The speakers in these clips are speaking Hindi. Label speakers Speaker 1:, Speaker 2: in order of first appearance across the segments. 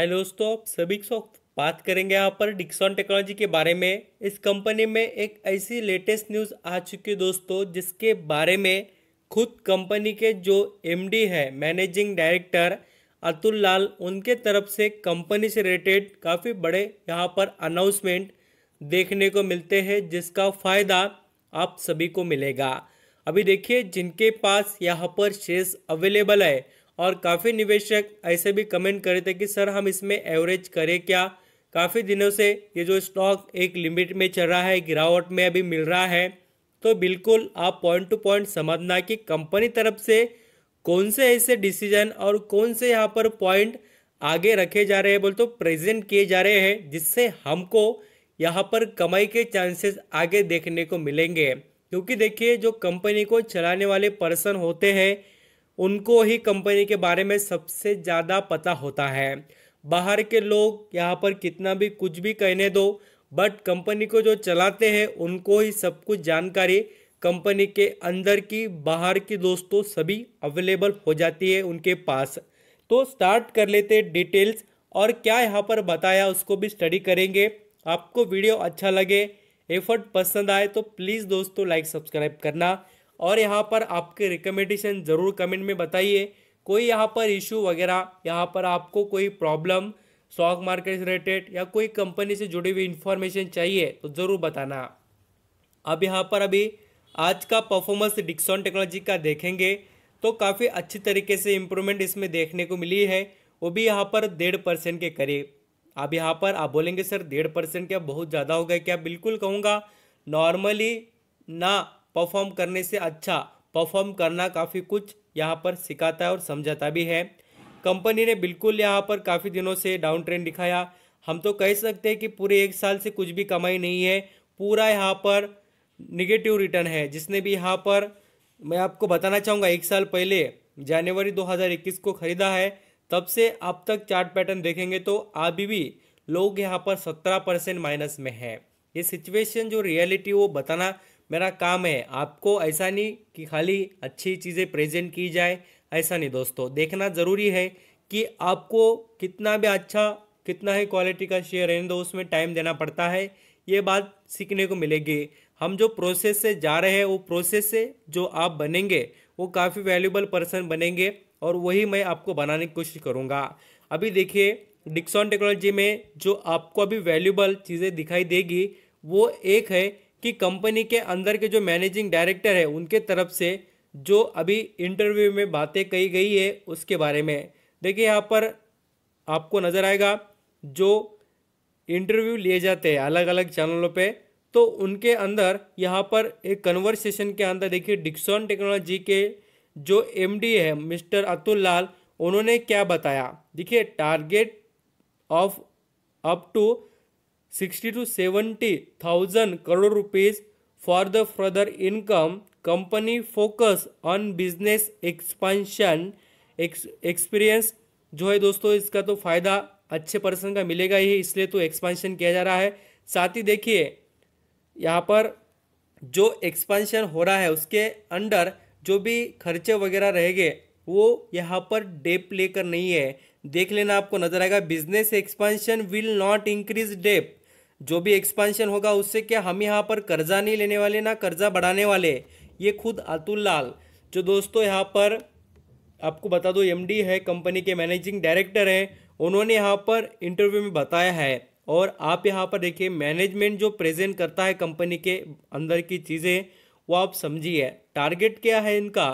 Speaker 1: हेलो दोस्तों आप सभी बात करेंगे यहाँ पर डिक्सॉन टेक्नोलॉजी के बारे में इस कंपनी में एक ऐसी लेटेस्ट न्यूज़ आ चुकी है दोस्तों जिसके बारे में खुद कंपनी के जो एमडी है मैनेजिंग डायरेक्टर अतुल लाल उनके तरफ से कंपनी से रिलेटेड काफ़ी बड़े यहाँ पर अनाउंसमेंट देखने को मिलते हैं जिसका फ़ायदा आप सभी को मिलेगा अभी देखिए जिनके पास यहाँ पर शेयर्स अवेलेबल है और काफ़ी निवेशक ऐसे भी कमेंट करे थे कि सर हम इसमें एवरेज करें क्या काफ़ी दिनों से ये जो स्टॉक एक लिमिट में चल रहा है गिरावट में अभी मिल रहा है तो बिल्कुल आप पॉइंट टू पॉइंट समझना कि कंपनी तरफ से कौन से ऐसे डिसीजन और कौन से यहाँ पर पॉइंट आगे रखे जा रहे हैं बोल तो प्रेजेंट किए जा रहे हैं जिससे हमको यहाँ पर कमाई के चांसेस आगे देखने को मिलेंगे क्योंकि देखिए जो कंपनी को चलाने वाले पर्सन होते हैं उनको ही कंपनी के बारे में सबसे ज़्यादा पता होता है बाहर के लोग यहाँ पर कितना भी कुछ भी कहने दो बट कंपनी को जो चलाते हैं उनको ही सब कुछ जानकारी कंपनी के अंदर की बाहर की दोस्तों सभी अवेलेबल हो जाती है उनके पास तो स्टार्ट कर लेते डिटेल्स और क्या यहाँ पर बताया उसको भी स्टडी करेंगे आपको वीडियो अच्छा लगे एफर्ट पसंद आए तो प्लीज़ दोस्तों लाइक सब्सक्राइब करना और यहाँ पर आपके रिकमेंडेशन ज़रूर कमेंट में बताइए कोई यहाँ पर इशू वगैरह यहाँ पर आपको कोई प्रॉब्लम स्टॉक मार्केट से रिलेटेड या कोई कंपनी से जुड़ी हुई इन्फॉर्मेशन चाहिए तो ज़रूर बताना अब यहाँ पर अभी आज का परफॉर्मेंस डिक्सॉन टेक्नोलॉजी का देखेंगे तो काफ़ी अच्छी तरीके से इम्प्रूवमेंट इसमें देखने को मिली है वो भी यहाँ पर डेढ़ परसेंट के करीब अब यहाँ पर आप बोलेंगे सर डेढ़ परसेंट क्या बहुत ज़्यादा हो गया क्या बिल्कुल कहूँगा नॉर्मली ना परफॉर्म करने से अच्छा परफॉर्म करना काफ़ी कुछ यहाँ पर सिखाता है और समझाता भी है कंपनी ने बिल्कुल यहाँ पर काफ़ी दिनों से डाउन ट्रेंड दिखाया हम तो कह सकते हैं कि पूरे एक साल से कुछ भी कमाई नहीं है पूरा यहाँ पर निगेटिव रिटर्न है जिसने भी यहाँ पर मैं आपको बताना चाहूँगा एक साल पहले जनवरी 2021 को ख़रीदा है तब से अब तक चार्ट पैटर्न देखेंगे तो अभी भी लोग यहाँ पर 17 परसेंट माइनस में है ये सिचुएशन जो रियलिटी वो बताना मेरा काम है आपको ऐसा नहीं कि खाली अच्छी चीज़ें प्रेजेंट की जाए ऐसा नहीं दोस्तों देखना ज़रूरी है कि आपको कितना भी अच्छा कितना ही क्वालिटी का शेयर है तो उसमें टाइम देना पड़ता है ये बात सीखने को मिलेगी हम जो प्रोसेस से जा रहे हैं वो प्रोसेस से जो आप बनेंगे वो काफ़ी वैल्यूबल पर्सन बनेंगे और वही मैं आपको बनाने की कोशिश करूँगा अभी देखिए डिक्सॉन टेक्नोलॉजी में जो आपको अभी वैल्यूबल चीज़ें दिखाई देगी वो एक है कि कंपनी के अंदर के जो मैनेजिंग डायरेक्टर है उनके तरफ से जो अभी इंटरव्यू में बातें कही गई है उसके बारे में देखिए यहाँ पर आपको नज़र आएगा जो इंटरव्यू लिए जाते हैं अलग अलग चैनलों पे तो उनके अंदर यहाँ पर एक कन्वर्सेशन के अंदर देखिए डिक्सॉन टेक्नोलॉजी के जो एमडी है मिस्टर अतुल लाल उन्होंने क्या बताया देखिए target of up to sixty to seventy thousand crore rupees for the further income company focus on business expansion experience जो है दोस्तों इसका तो फ़ायदा अच्छे पर्सन का मिलेगा ही इसलिए तो एक्सपांशन किया जा रहा है साथ ही देखिए यहाँ पर जो एक्सपांशन हो रहा है उसके अंडर जो भी खर्चे वगैरह रहेंगे वो यहाँ पर डेप लेकर नहीं है देख लेना आपको नजर आएगा business expansion will not increase डेप जो भी एक्सपांशन होगा उससे क्या हम यहाँ पर कर्जा नहीं लेने वाले ना कर्जा बढ़ाने वाले ये खुद अतुल लाल जो दोस्तों यहाँ पर आपको बता दो एमडी है कंपनी के मैनेजिंग डायरेक्टर हैं उन्होंने यहाँ पर इंटरव्यू में बताया है और आप यहाँ पर देखिए मैनेजमेंट जो प्रेजेंट करता है कंपनी के अंदर की चीज़ें वो आप समझिए टारगेट क्या है इनका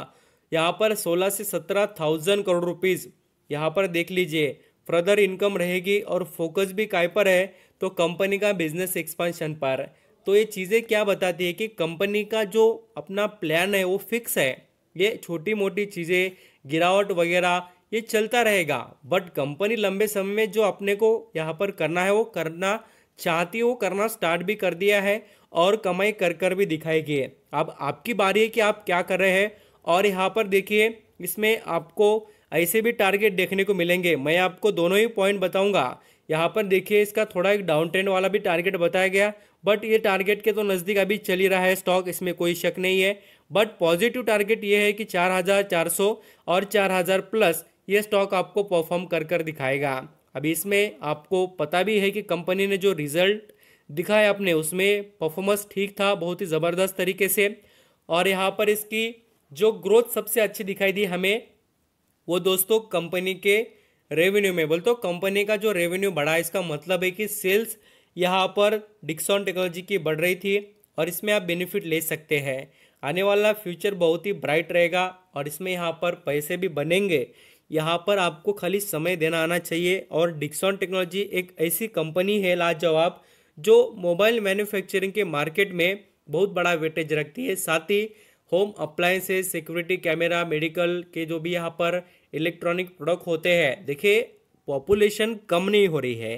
Speaker 1: यहाँ पर सोलह से सत्रह थाउजेंड करोड़ रुपीज़ यहाँ पर देख लीजिए फर्दर इनकम रहेगी और फोकस भी काय पर है तो कंपनी का बिजनेस एक्सपांशन पर तो ये चीज़ें क्या बताती है कि कंपनी का जो अपना प्लान है वो फिक्स है ये छोटी मोटी चीज़ें गिरावट वगैरह ये चलता रहेगा बट कंपनी लंबे समय में जो अपने को यहाँ पर करना है वो करना चाहती हो वो करना स्टार्ट भी कर दिया है और कमाई कर कर भी दिखाएगी अब आपकी बारी है कि आप क्या कर रहे हैं और यहाँ पर देखिए इसमें आपको ऐसे भी टारगेट देखने को मिलेंगे मैं आपको दोनों ही पॉइंट बताऊंगा यहाँ पर देखिए इसका थोड़ा एक डाउन ट्रेंड वाला भी टारगेट बताया गया बट ये टारगेट के तो नज़दीक अभी चल ही रहा है स्टॉक इसमें कोई शक नहीं है बट पॉजिटिव टारगेट ये है कि 4,400 और 4,000 प्लस ये स्टॉक आपको परफॉर्म कर कर दिखाएगा अभी इसमें आपको पता भी है कि कंपनी ने जो रिजल्ट दिखाया अपने उसमें परफॉर्मेंस ठीक था बहुत ही ज़बरदस्त तरीके से और यहाँ पर इसकी जो ग्रोथ सबसे अच्छी दिखाई दी हमें वो दोस्तों कंपनी के रेवेन्यू में बोल तो कंपनी का जो रेवेन्यू बढ़ा है इसका मतलब है कि सेल्स यहाँ पर डिक्सॉन टेक्नोलॉजी की बढ़ रही थी और इसमें आप बेनिफिट ले सकते हैं आने वाला फ्यूचर बहुत ही ब्राइट रहेगा और इसमें यहाँ पर पैसे भी बनेंगे यहाँ पर आपको खाली समय देना आना चाहिए और डिक्सॉन टेक्नोलॉजी एक ऐसी कंपनी है लाजवाब जो मोबाइल मैन्युफैक्चरिंग के मार्केट में बहुत बड़ा वेटेज रखती है साथ ही home appliances security camera medical के जो भी यहाँ पर इलेक्ट्रॉनिक प्रोडक्ट होते हैं देखिए पॉपुलेशन कम नहीं हो रही है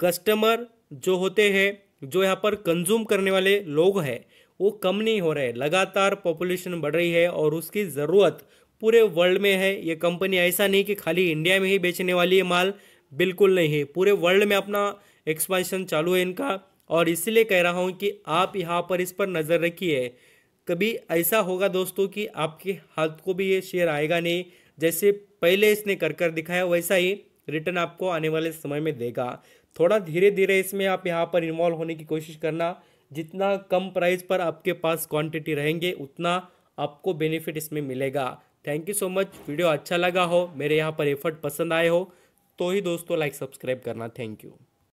Speaker 1: कस्टमर जो होते हैं जो यहाँ पर कंज्यूम करने वाले लोग हैं वो कम नहीं हो रहे लगातार पॉपुलेशन बढ़ रही है और उसकी ज़रूरत पूरे वर्ल्ड में है ये कंपनी ऐसा नहीं कि खाली इंडिया में ही बेचने वाली है माल बिल्कुल नहीं है पूरे वर्ल्ड में अपना एक्सपांशन चालू है इनका और इसलिए कह रहा हूँ कि आप यहाँ पर इस पर नज़र रखिए कभी ऐसा होगा दोस्तों कि आपके हाथ को भी ये शेयर आएगा नहीं जैसे पहले इसने कर कर दिखाया वैसा ही रिटर्न आपको आने वाले समय में देगा थोड़ा धीरे धीरे इसमें आप यहाँ पर इन्वॉल्व होने की कोशिश करना जितना कम प्राइस पर आपके पास क्वांटिटी रहेंगे उतना आपको बेनिफिट इसमें मिलेगा thank you so much video अच्छा लगा हो मेरे यहाँ पर एफर्ट पसंद आए हो तो ही दोस्तों लाइक सब्सक्राइब करना थैंक यू